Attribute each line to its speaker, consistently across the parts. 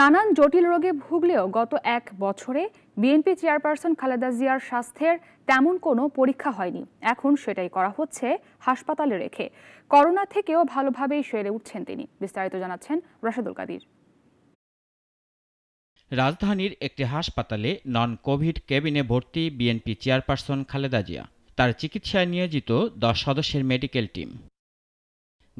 Speaker 1: নানান জটিল রোগে ভুগলেও গত এক বছরে বিএনপি চেয়ারপারসন খালেদা জিয়ার স্বাস্থ্যের তেমন কোনো পরীক্ষা হয়নি এখন সেটাই করা হচ্ছে হাসপাতালে রেখে করোনা থেকেও ভালোভাবেই সেরে উঠছেন তিনি বিস্তারিত জানাচ্ছেন রাশেদুল কাদির
Speaker 2: রাজধানীর একটি হাসপাতালে নন কোভিড কেবিনে ভর্তি বিএনপি চেয়ারপারসন খালেদা জিয়া তার চিকিৎসায় নিয়োজিত দশ সদস্যের মেডিকেল টিম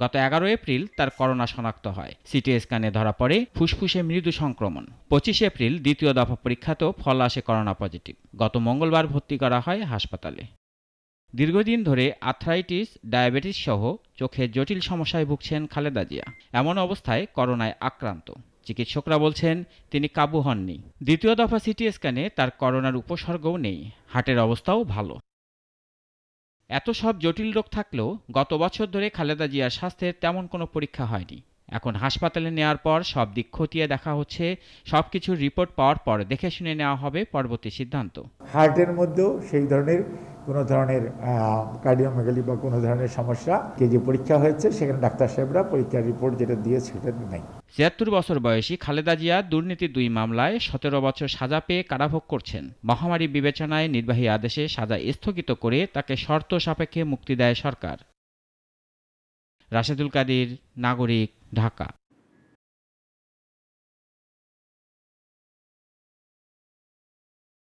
Speaker 2: গত এগারো এপ্রিল তার করোনা শনাক্ত হয় সিটি স্ক্যানে ধরা পড়ে ফুসফুসে মৃদু সংক্রমণ পঁচিশ এপ্রিল দ্বিতীয় দফা পরীক্ষাতেও ফল আসে করোনা পজিটিভ গত মঙ্গলবার ভর্তি করা হয় হাসপাতালে দীর্ঘদিন ধরে আর্থ্রাইটিস ডায়াবেটিস সহ চোখের জটিল সমস্যায় ভুগছেন খালেদা জিয়া এমন অবস্থায় করোনায় আক্রান্ত চিকিৎসকরা বলছেন তিনি কাবু হননি দ্বিতীয় দফা সিটি স্ক্যানে তার করোনার উপসর্গও নেই হার্টের অবস্থাও ভালো এত সব জটিল রোগ থাকলেও গত বছর ধরে খালেদা জিয়ার স্বাস্থ্যের তেমন কোনো পরীক্ষা হয়নি এখন হাসপাতালে নেওয়ার পর সব দিক খতিয়ে দেখা হচ্ছে সব কিছুর রিপোর্ট পাওয়ার পর দেখে শুনে নেওয়া হবে পরবর্তী সিদ্ধান্ত
Speaker 3: হার্টের মধ্যেও সেই ধরনের কোনো ধরনের কার্ডিওমেগালি বা কোনো ধরনের সমস্যা কে যে পরীক্ষা হয়েছে সেখানে ডাক্তার সাহেবরা পরীক্ষার রিপোর্ট যেটা দিয়েছে সেটা নেই
Speaker 2: ছিয়াত্তর বছর বয়সী খালেদা জিয়া দুর্নীতি দুই মামলায় সতেরো বছর সাজা পেয়ে কারাভোগ করছেন মহামারী বিবেচনায় নির্বাহী আদেশে সাজা স্থগিত করে তাকে শর্ত সাপেক্ষে মুক্তি দেয় সরকার
Speaker 1: রাশেদুল কাদির নাগরিক
Speaker 3: ঢাকা